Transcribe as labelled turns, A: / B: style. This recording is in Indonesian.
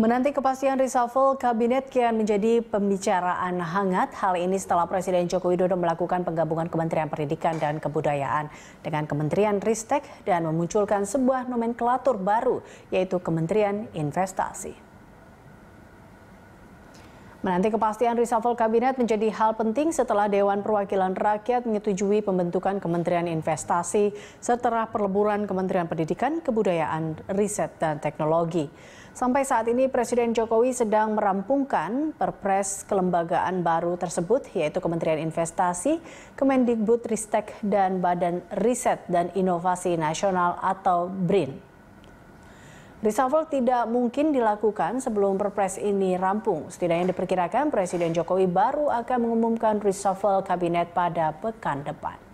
A: Menanti kepastian reshuffle kabinet kian menjadi pembicaraan hangat. Hal ini setelah Presiden Joko Widodo melakukan penggabungan Kementerian Pendidikan dan Kebudayaan dengan Kementerian Ristek dan memunculkan sebuah nomenklatur baru yaitu Kementerian Investasi. Menanti kepastian reshuffle kabinet menjadi hal penting setelah Dewan Perwakilan Rakyat menyetujui pembentukan Kementerian Investasi setelah perleburan Kementerian Pendidikan, Kebudayaan, Riset, dan Teknologi. Sampai saat ini Presiden Jokowi sedang merampungkan perpres kelembagaan baru tersebut yaitu Kementerian Investasi, Kemendikbud Ristek, dan Badan Riset dan Inovasi Nasional atau BRIN. Reshuffle tidak mungkin dilakukan sebelum perpres ini rampung. Setidaknya diperkirakan Presiden Jokowi baru akan mengumumkan reshuffle kabinet pada pekan depan.